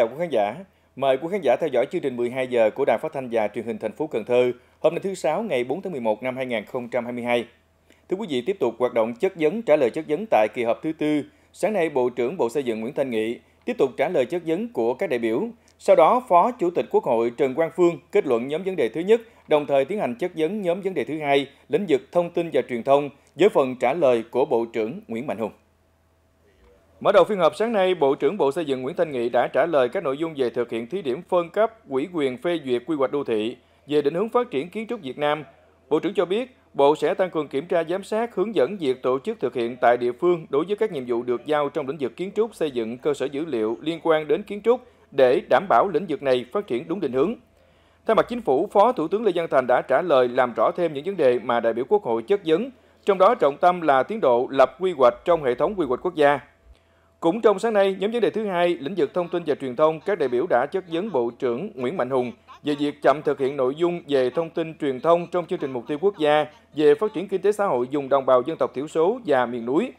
chào quý khán giả. Mời quý khán giả theo dõi chương trình 12 giờ của Đài Phát thanh và Truyền hình thành phố Cần Thơ hôm nay thứ sáu ngày 4 tháng 11 năm 2022. Thưa quý vị, tiếp tục hoạt động chất vấn trả lời chất vấn tại kỳ họp thứ tư. Sáng nay, Bộ trưởng Bộ Xây dựng Nguyễn Thanh Nghị tiếp tục trả lời chất vấn của các đại biểu. Sau đó, Phó Chủ tịch Quốc hội Trần Quang Phương kết luận nhóm vấn đề thứ nhất, đồng thời tiến hành chất vấn nhóm vấn đề thứ hai, lĩnh vực thông tin và truyền thông với phần trả lời của Bộ trưởng Nguyễn Mạnh Hùng. Mở đầu phiên họp sáng nay, Bộ trưởng Bộ Xây dựng Nguyễn Thanh Nghị đã trả lời các nội dung về thực hiện thí điểm phân cấp quỹ quyền phê duyệt quy hoạch đô thị về định hướng phát triển kiến trúc Việt Nam. Bộ trưởng cho biết, Bộ sẽ tăng cường kiểm tra giám sát hướng dẫn việc tổ chức thực hiện tại địa phương đối với các nhiệm vụ được giao trong lĩnh vực kiến trúc, xây dựng cơ sở dữ liệu liên quan đến kiến trúc để đảm bảo lĩnh vực này phát triển đúng định hướng. Thay mặt chính phủ, Phó Thủ tướng Lê Văn Thành đã trả lời làm rõ thêm những vấn đề mà đại biểu Quốc hội chất vấn, trong đó trọng tâm là tiến độ lập quy hoạch trong hệ thống quy hoạch quốc gia. Cũng trong sáng nay, nhóm vấn đề thứ hai, lĩnh vực thông tin và truyền thông, các đại biểu đã chất vấn Bộ trưởng Nguyễn Mạnh Hùng về việc chậm thực hiện nội dung về thông tin truyền thông trong chương trình mục tiêu quốc gia về phát triển kinh tế xã hội vùng đồng bào dân tộc thiểu số và miền núi.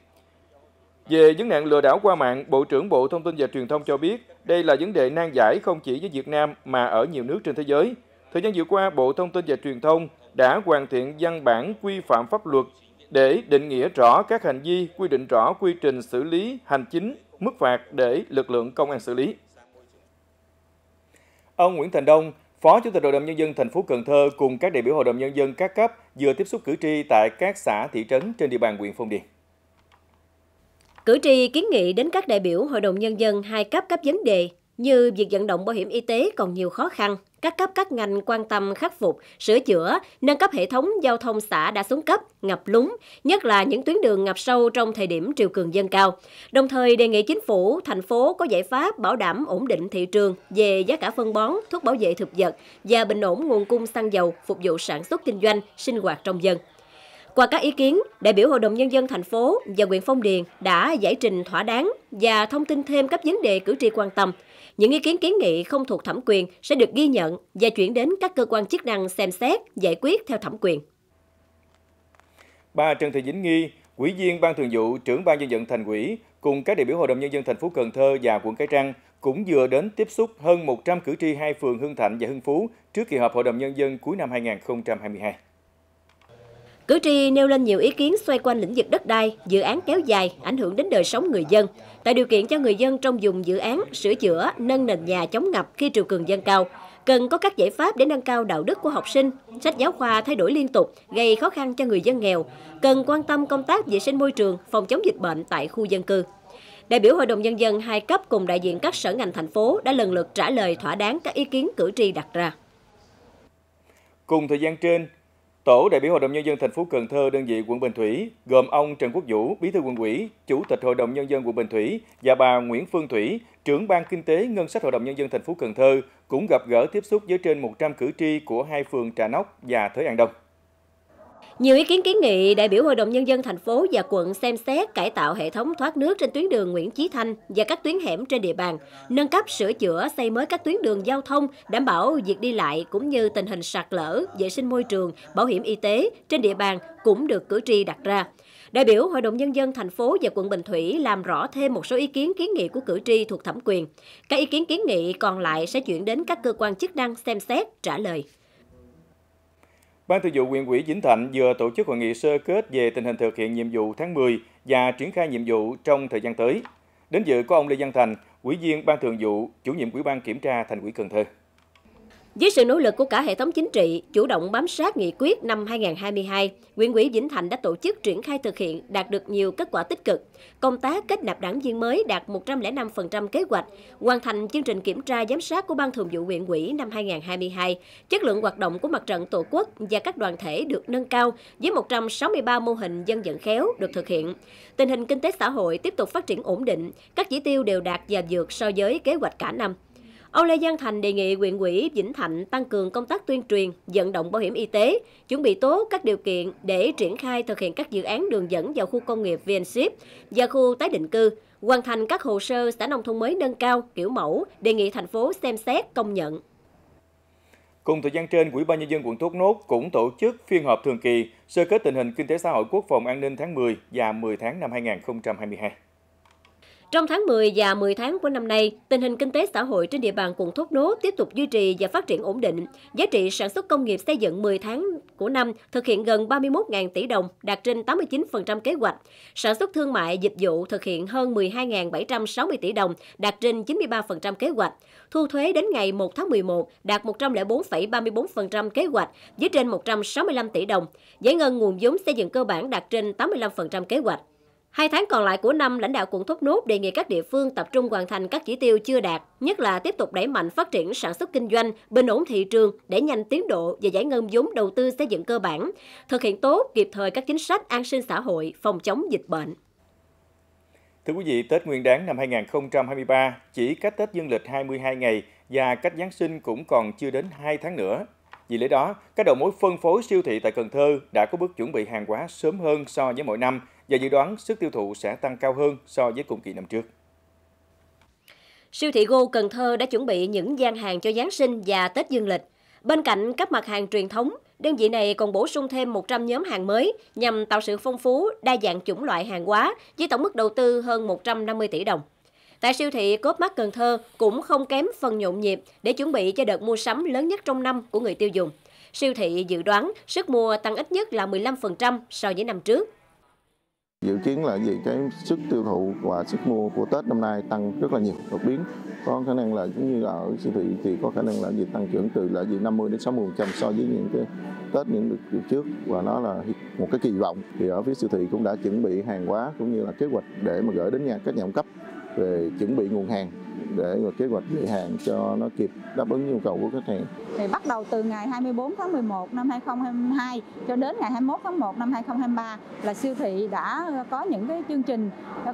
Về vấn nạn lừa đảo qua mạng, Bộ trưởng Bộ Thông tin và Truyền thông cho biết đây là vấn đề nan giải không chỉ với Việt Nam mà ở nhiều nước trên thế giới. Thời gian vừa qua, Bộ Thông tin và Truyền thông đã hoàn thiện văn bản quy phạm pháp luật để định nghĩa rõ các hành vi, quy định rõ quy trình xử lý hành chính, mức phạt để lực lượng công an xử lý. Ông Nguyễn Thành Đông, Phó Chủ tịch Hội đồng nhân dân thành phố Cần Thơ cùng các đại biểu Hội đồng nhân dân các cấp vừa tiếp xúc cử tri tại các xã thị trấn trên địa bàn huyện Phong Điền. Cử tri kiến nghị đến các đại biểu Hội đồng nhân dân hai cấp các vấn đề như việc vận động bảo hiểm y tế còn nhiều khó khăn, các cấp các ngành quan tâm khắc phục, sửa chữa, nâng cấp hệ thống giao thông xã đã xuống cấp, ngập lúng, nhất là những tuyến đường ngập sâu trong thời điểm triều cường dân cao. Đồng thời đề nghị chính phủ, thành phố có giải pháp bảo đảm ổn định thị trường về giá cả phân bón, thuốc bảo vệ thực vật và bình ổn nguồn cung xăng dầu phục vụ sản xuất kinh doanh, sinh hoạt trong dân. Qua các ý kiến, đại biểu Hội đồng Nhân dân thành phố và huyện Phong Điền đã giải trình thỏa đáng và thông tin thêm các vấn đề cử tri quan tâm – những ý kiến kiến nghị không thuộc thẩm quyền sẽ được ghi nhận và chuyển đến các cơ quan chức năng xem xét, giải quyết theo thẩm quyền. Bà Trần Thị Vĩnh Nghi, Ủy viên Ban Thường vụ, trưởng Ban dân vận thành ủy cùng các đại biểu Hội đồng nhân dân thành phố Cần Thơ và quận Cái Trăng cũng vừa đến tiếp xúc hơn 100 cử tri hai phường Hưng Thạnh và Hưng Phú trước kỳ họp Hội đồng nhân dân cuối năm 2022. Cử tri nêu lên nhiều ý kiến xoay quanh lĩnh vực đất đai, dự án kéo dài, ảnh hưởng đến đời sống người dân, tạo điều kiện cho người dân trong dùng dự án sửa chữa, nâng nền nhà chống ngập khi triều cường dân cao. Cần có các giải pháp để nâng cao đạo đức của học sinh, sách giáo khoa thay đổi liên tục, gây khó khăn cho người dân nghèo. Cần quan tâm công tác vệ sinh môi trường, phòng chống dịch bệnh tại khu dân cư. Đại biểu Hội đồng Nhân dân hai cấp cùng đại diện các sở ngành thành phố đã lần lượt trả lời thỏa đáng các ý kiến cử tri đặt ra. Cùng thời gian trên, Tổ đại biểu Hội đồng nhân dân thành phố Cần Thơ đơn vị quận Bình Thủy gồm ông Trần Quốc Vũ, Bí thư quận ủy, Chủ tịch Hội đồng nhân dân quận Bình Thủy và bà Nguyễn Phương Thủy, trưởng ban kinh tế ngân sách Hội đồng nhân dân thành phố Cần Thơ cũng gặp gỡ tiếp xúc với trên 100 cử tri của hai phường Trà Nóc và Thới An Đông. Nhiều ý kiến kiến nghị đại biểu Hội đồng Nhân dân thành phố và quận xem xét cải tạo hệ thống thoát nước trên tuyến đường Nguyễn Chí Thanh và các tuyến hẻm trên địa bàn, nâng cấp sửa chữa xây mới các tuyến đường giao thông, đảm bảo việc đi lại cũng như tình hình sạt lở, vệ sinh môi trường, bảo hiểm y tế trên địa bàn cũng được cử tri đặt ra. Đại biểu Hội đồng Nhân dân thành phố và quận Bình Thủy làm rõ thêm một số ý kiến kiến nghị của cử tri thuộc thẩm quyền. Các ý kiến kiến nghị còn lại sẽ chuyển đến các cơ quan chức năng xem xét trả lời. Ban Thường vụ huyện ủy Vĩnh Thạnh vừa tổ chức hội nghị sơ kết về tình hình thực hiện nhiệm vụ tháng 10 và triển khai nhiệm vụ trong thời gian tới. Đến dự có ông Lê Văn Thành, Ủy viên Ban Thường vụ, Chủ nhiệm Ủy ban Kiểm tra Thành ủy Cần Thơ. Dưới sự nỗ lực của cả hệ thống chính trị, chủ động bám sát nghị quyết năm 2022, huyện ủy Vĩnh thành đã tổ chức triển khai thực hiện đạt được nhiều kết quả tích cực. Công tác kết nạp đảng viên mới đạt 105% kế hoạch, hoàn thành chương trình kiểm tra giám sát của Ban Thường vụ huyện ủy năm 2022. Chất lượng hoạt động của mặt trận Tổ quốc và các đoàn thể được nâng cao với 163 mô hình dân vận khéo được thực hiện. Tình hình kinh tế xã hội tiếp tục phát triển ổn định, các chỉ tiêu đều đạt và vượt so với kế hoạch cả năm. Ông Lê Giang Thành đề nghị huyện ủy Vĩnh Thạnh tăng cường công tác tuyên truyền, vận động bảo hiểm y tế, chuẩn bị tốt các điều kiện để triển khai thực hiện các dự án đường dẫn vào khu công nghiệp VNShip và khu tái định cư, hoàn thành các hồ sơ xã nông thôn mới nâng cao kiểu mẫu, đề nghị thành phố xem xét công nhận. Cùng thời gian trên, Ủy ban nhân dân quận Thốt Nốt cũng tổ chức phiên họp thường kỳ sơ kết tình hình kinh tế xã hội quốc phòng an ninh tháng 10 và 10 tháng năm 2022. Trong tháng 10 và 10 tháng của năm nay, tình hình kinh tế xã hội trên địa bàn quận Thốt Nốt tiếp tục duy trì và phát triển ổn định. Giá trị sản xuất công nghiệp xây dựng 10 tháng của năm thực hiện gần 31.000 tỷ đồng, đạt trên 89% kế hoạch. Sản xuất thương mại dịch vụ thực hiện hơn 12.760 tỷ đồng, đạt trên 93% kế hoạch. Thu thuế đến ngày 1 tháng 11 đạt 104,34% kế hoạch với trên 165 tỷ đồng. Giải ngân nguồn vốn xây dựng cơ bản đạt trên 85% kế hoạch. Hai tháng còn lại của năm, lãnh đạo quận Thốt Nốt đề nghị các địa phương tập trung hoàn thành các chỉ tiêu chưa đạt, nhất là tiếp tục đẩy mạnh phát triển sản xuất kinh doanh, bình ổn thị trường, để nhanh tiến độ và giải ngân vốn đầu tư xây dựng cơ bản, thực hiện tốt kịp thời các chính sách an sinh xã hội, phòng chống dịch bệnh. Thưa quý vị, Tết Nguyên đán năm 2023 chỉ cách Tết dương lịch 22 ngày và cách Giáng sinh cũng còn chưa đến 2 tháng nữa. Vì lẽ đó, các đầu mối phân phối siêu thị tại Cần Thơ đã có bước chuẩn bị hàng hóa sớm hơn so với mọi năm và dự đoán sức tiêu thụ sẽ tăng cao hơn so với cùng kỳ năm trước. Siêu thị Go Cần Thơ đã chuẩn bị những gian hàng cho Giáng sinh và Tết Dương lịch. Bên cạnh các mặt hàng truyền thống, đơn vị này còn bổ sung thêm 100 nhóm hàng mới nhằm tạo sự phong phú, đa dạng chủng loại hàng hóa với tổng mức đầu tư hơn 150 tỷ đồng. Tại siêu thị Cốp Mắt Cần Thơ cũng không kém phần nhộn nhịp để chuẩn bị cho đợt mua sắm lớn nhất trong năm của người tiêu dùng. Siêu thị dự đoán sức mua tăng ít nhất là 15% so với năm trước. Dự kiến là gì cái sức tiêu thụ và sức mua của Tết năm nay tăng rất là nhiều đột biến. Có khả năng là giống như ở siêu thị thì có khả năng là gì tăng trưởng từ là gì 50 đến 60% so với những cái Tết những được trước và nó là một cái kỳ vọng thì ở phía siêu thị cũng đã chuẩn bị hàng hóa cũng như là kế hoạch để mà gửi đến nhà các nhà cung cấp về chuẩn bị nguồn hàng để rồi kế hoạch dạy hàng cho nó kịp đáp ứng nhu cầu của khách hàng. Thì bắt đầu từ ngày 24 tháng 11 năm 2022 cho đến ngày 21 tháng 1 năm 2023 là siêu thị đã có những cái chương trình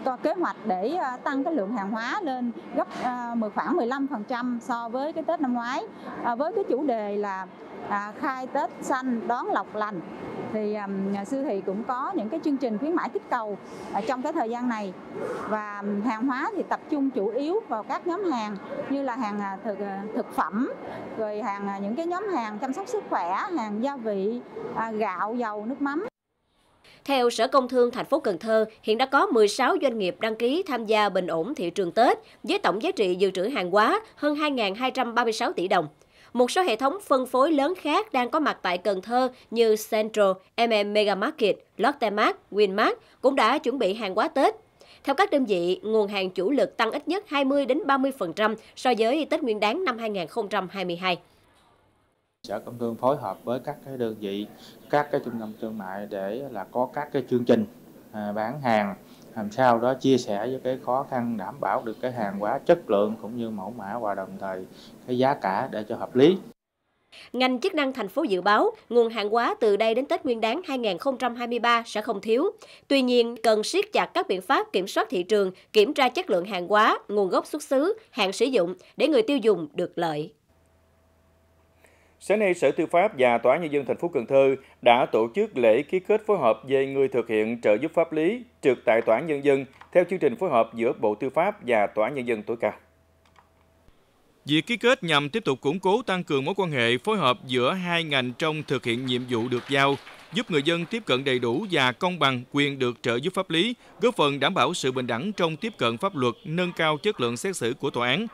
có kế hoạch để à, tăng cái lượng hàng hóa lên gấp à, khoảng 15% so với cái Tết năm ngoái à, với cái chủ đề là khai Tết xanh đón lộc lành thì um, siêu thị cũng có những cái chương trình khuyến mãi kích cầu ở à, trong cái thời gian này và hàng hóa thì tập trung chủ yếu vào các nhóm hàng như là hàng à, thực à, thực phẩm rồi hàng những cái nhóm hàng chăm sóc sức khỏe hàng gia vị gạo dầu nước mắm theo Sở Công Thương thành phố Cần Thơ, hiện đã có 16 doanh nghiệp đăng ký tham gia bình ổn thị trường Tết với tổng giá trị dự trữ hàng hóa hơn 2.236 tỷ đồng. Một số hệ thống phân phối lớn khác đang có mặt tại Cần Thơ như Central, MM Megamarket, Lotte Mart, Winmart cũng đã chuẩn bị hàng quá Tết. Theo các đơn vị, nguồn hàng chủ lực tăng ít nhất 20 đến 30% so với Tết Nguyên đán năm 2022. Sở Công Thương phối hợp với các cái đơn vị, các cái trung tâm thương mại để là có các cái chương trình à, bán hàng làm sao đó chia sẻ với cái khó khăn đảm bảo được cái hàng hóa chất lượng cũng như mẫu mã và đồng thời cái giá cả để cho hợp lý. Ngành chức năng thành phố dự báo nguồn hàng hóa từ đây đến Tết Nguyên đáng 2023 sẽ không thiếu. Tuy nhiên, cần siết chặt các biện pháp kiểm soát thị trường, kiểm tra chất lượng hàng hóa, nguồn gốc xuất xứ, hạn sử dụng để người tiêu dùng được lợi. Sáng nay, Sở Tư pháp và Tòa án Nhân dân thành phố Cần Thơ đã tổ chức lễ ký kết phối hợp về người thực hiện trợ giúp pháp lý trực tại Tòa án Nhân dân theo chương trình phối hợp giữa Bộ Tư pháp và Tòa án Nhân dân tối cao. Việc ký kết nhằm tiếp tục củng cố tăng cường mối quan hệ phối hợp giữa hai ngành trong thực hiện nhiệm vụ được giao, giúp người dân tiếp cận đầy đủ và công bằng quyền được trợ giúp pháp lý, góp phần đảm bảo sự bình đẳng trong tiếp cận pháp luật, nâng cao chất lượng xét xử của tòa án,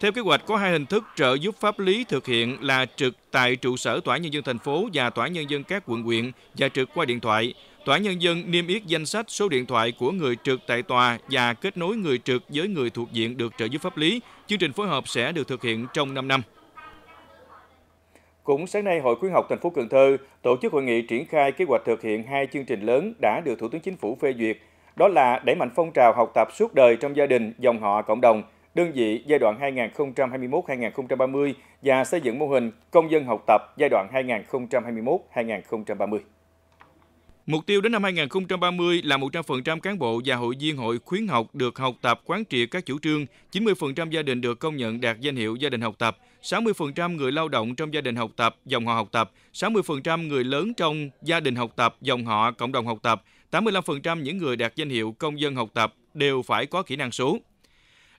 theo kế hoạch, có hai hình thức trợ giúp pháp lý thực hiện là trực tại trụ sở Tòa Nhân dân thành phố và Tòa Nhân dân các quận huyện và trực qua điện thoại. Tòa Nhân dân niêm yết danh sách số điện thoại của người trực tại tòa và kết nối người trực với người thuộc diện được trợ giúp pháp lý. Chương trình phối hợp sẽ được thực hiện trong 5 năm. Cũng sáng nay, Hội khuyến học thành phố Cần Thơ tổ chức hội nghị triển khai kế hoạch thực hiện hai chương trình lớn đã được Thủ tướng Chính phủ phê duyệt, đó là đẩy mạnh phong trào học tập suốt đời trong gia đình, dòng họ, cộng đồng – đơn vị giai đoạn 2021-2030 và xây dựng mô hình công dân học tập giai đoạn 2021-2030. Mục tiêu đến năm 2030 là 100% cán bộ và hội viên hội khuyến học được học tập quán triệt các chủ trương, 90% gia đình được công nhận đạt danh hiệu gia đình học tập, 60% người lao động trong gia đình học tập, dòng họ học tập, 60% người lớn trong gia đình học tập, dòng họ, cộng đồng học tập, 85% những người đạt danh hiệu công dân học tập đều phải có kỹ năng số.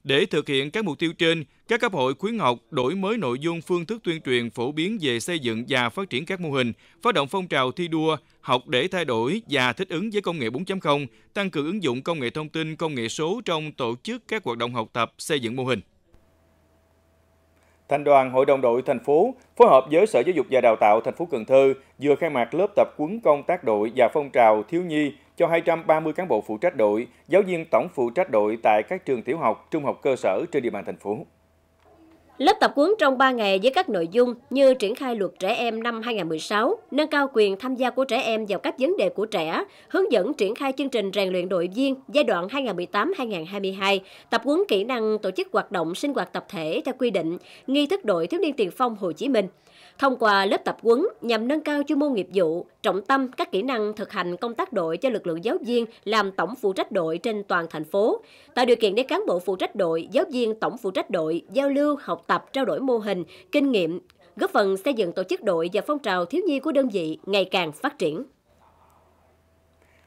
Để thực hiện các mục tiêu trên, các cấp hội khuyến học đổi mới nội dung phương thức tuyên truyền phổ biến về xây dựng và phát triển các mô hình, phát động phong trào thi đua, học để thay đổi và thích ứng với công nghệ 4.0, tăng cường ứng dụng công nghệ thông tin, công nghệ số trong tổ chức các hoạt động học tập, xây dựng mô hình. Thành đoàn Hội đồng đội thành phố phối hợp với Sở Giáo dục và Đào tạo thành phố Cần Thơ vừa khai mạc lớp tập huấn công tác đội và phong trào thiếu nhi cho 230 cán bộ phụ trách đội, giáo viên tổng phụ trách đội tại các trường tiểu học, trung học cơ sở trên địa bàn thành phố. Lớp tập huấn trong 3 ngày với các nội dung như triển khai luật trẻ em năm 2016, nâng cao quyền tham gia của trẻ em vào các vấn đề của trẻ, hướng dẫn triển khai chương trình rèn luyện đội viên giai đoạn 2018-2022, tập huấn kỹ năng tổ chức hoạt động sinh hoạt tập thể theo quy định, nghi thức đội thiếu niên tiền phong Hồ Chí Minh. Thông qua lớp tập huấn nhằm nâng cao chuyên môn nghiệp vụ, trọng tâm các kỹ năng thực hành công tác đội cho lực lượng giáo viên làm tổng phụ trách đội trên toàn thành phố, tạo điều kiện để cán bộ phụ trách đội, giáo viên tổng phụ trách đội giao lưu, học tập, trao đổi mô hình, kinh nghiệm, góp phần xây dựng tổ chức đội và phong trào thiếu nhi của đơn vị ngày càng phát triển.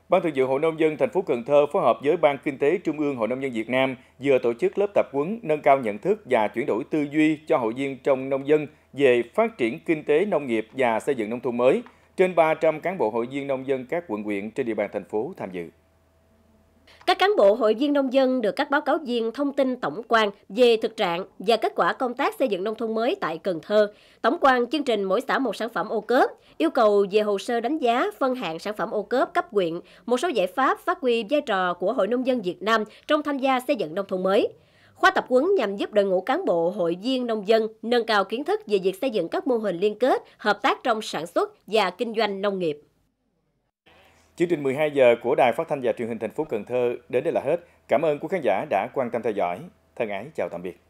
Ban Thường vụ Hội nông dân thành phố Cần Thơ phối hợp với Ban Kinh tế Trung ương Hội nông dân Việt Nam vừa tổ chức lớp tập huấn nâng cao nhận thức và chuyển đổi tư duy cho hội viên trong nông dân về phát triển kinh tế nông nghiệp và xây dựng nông thôn mới – trên 300 cán bộ hội viên nông dân các quận huyện trên địa bàn thành phố tham dự. Các cán bộ hội viên nông dân được các báo cáo viên thông tin tổng quan về thực trạng và kết quả công tác xây dựng nông thôn mới tại Cần Thơ. Tổng quan chương trình mỗi xã một sản phẩm ô cớp, yêu cầu về hồ sơ đánh giá phân hạng sản phẩm ô cớp cấp huyện, một số giải pháp phát huy vai trò của Hội Nông dân Việt Nam trong tham gia xây dựng nông thôn mới. Khóa tập huấn nhằm giúp đội ngũ cán bộ, hội viên, nông dân nâng cao kiến thức về việc xây dựng các mô hình liên kết, hợp tác trong sản xuất và kinh doanh nông nghiệp. Chương trình 12 giờ của Đài Phát thanh và Truyền hình thành phố Cần Thơ đến đây là hết. Cảm ơn quý khán giả đã quan tâm theo dõi. Thân ái chào tạm biệt.